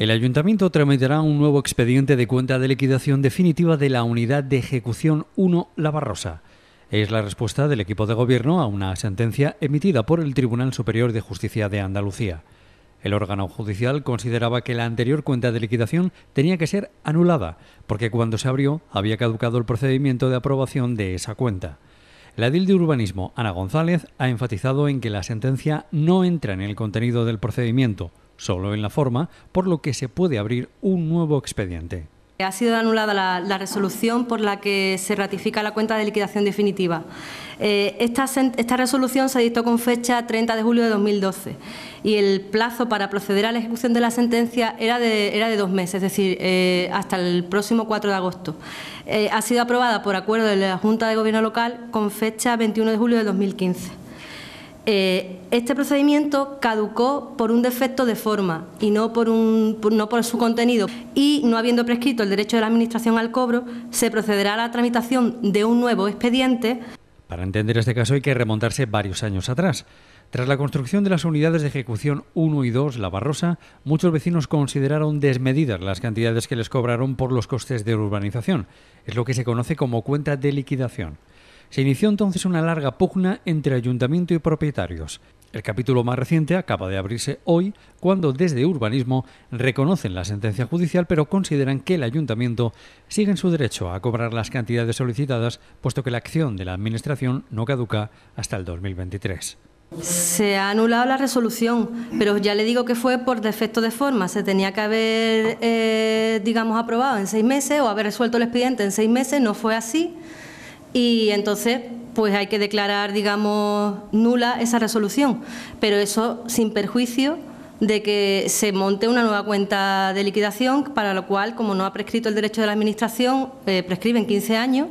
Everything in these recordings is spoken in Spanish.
El ayuntamiento tramitará un nuevo expediente de cuenta de liquidación definitiva de la unidad de ejecución 1 La Barrosa. Es la respuesta del equipo de gobierno a una sentencia emitida por el Tribunal Superior de Justicia de Andalucía. El órgano judicial consideraba que la anterior cuenta de liquidación tenía que ser anulada, porque cuando se abrió había caducado el procedimiento de aprobación de esa cuenta. La edil de urbanismo, Ana González, ha enfatizado en que la sentencia no entra en el contenido del procedimiento, solo en la forma, por lo que se puede abrir un nuevo expediente. Ha sido anulada la, resolución por la que se ratifica la cuenta de liquidación definitiva. Eh, esta, resolución se dictó con fecha 30 de julio de 2012 y el plazo para proceder a la ejecución de la sentencia era de, dos meses, es decir, eh, hasta el próximo 4 de agosto. Eh, ha sido aprobada por acuerdo de la Junta de Gobierno Local con fecha 21 de julio de 2015. Eh, este procedimiento caducó por un defecto de forma y no por, no por su contenido. Y no habiendo prescrito el derecho de la Administración al cobro, se procederá a la tramitación de un nuevo expediente. Para entender este caso hay que remontarse varios años atrás. Tras la construcción de las unidades de ejecución 1 y 2, La Barrosa, muchos vecinos consideraron desmedidas las cantidades que les cobraron por los costes de urbanización. Es lo que se conoce como cuenta de liquidación. Se inició entonces una larga pugna entre ayuntamiento y propietarios. El capítulo más reciente acaba de abrirse hoy, cuando desde urbanismo reconocen la sentencia judicial, pero consideran que el ayuntamiento sigue en su derecho a cobrar las cantidades solicitadas, puesto que la acción de la Administración no caduca hasta el 2023. Se ha anulado la resolución, pero ya le digo que fue por defecto de forma. Se tenía que haber, eh, digamos, aprobado en seis meses o haber resuelto el expediente en seis meses. No fue así y entonces pues hay que declarar, digamos, nula esa resolución, pero eso sin perjuicio de que se monte una nueva cuenta de liquidación, para lo cual, como no ha prescrito el derecho de la Administración, eh, prescribe en 15 años,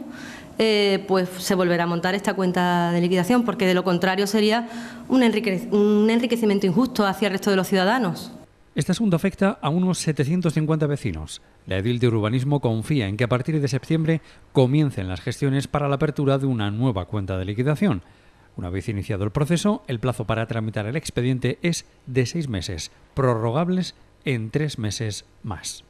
eh, pues se volverá a montar esta cuenta de liquidación, porque de lo contrario sería un enriquecimiento injusto hacia el resto de los ciudadanos. Este asunto afecta a unos 750 vecinos. La edil de urbanismo confía en que a partir de septiembre comiencen las gestiones para la apertura de una nueva cuenta de liquidación. Una vez iniciado el proceso, el plazo para tramitar el expediente es de seis meses, prorrogables en tres meses más.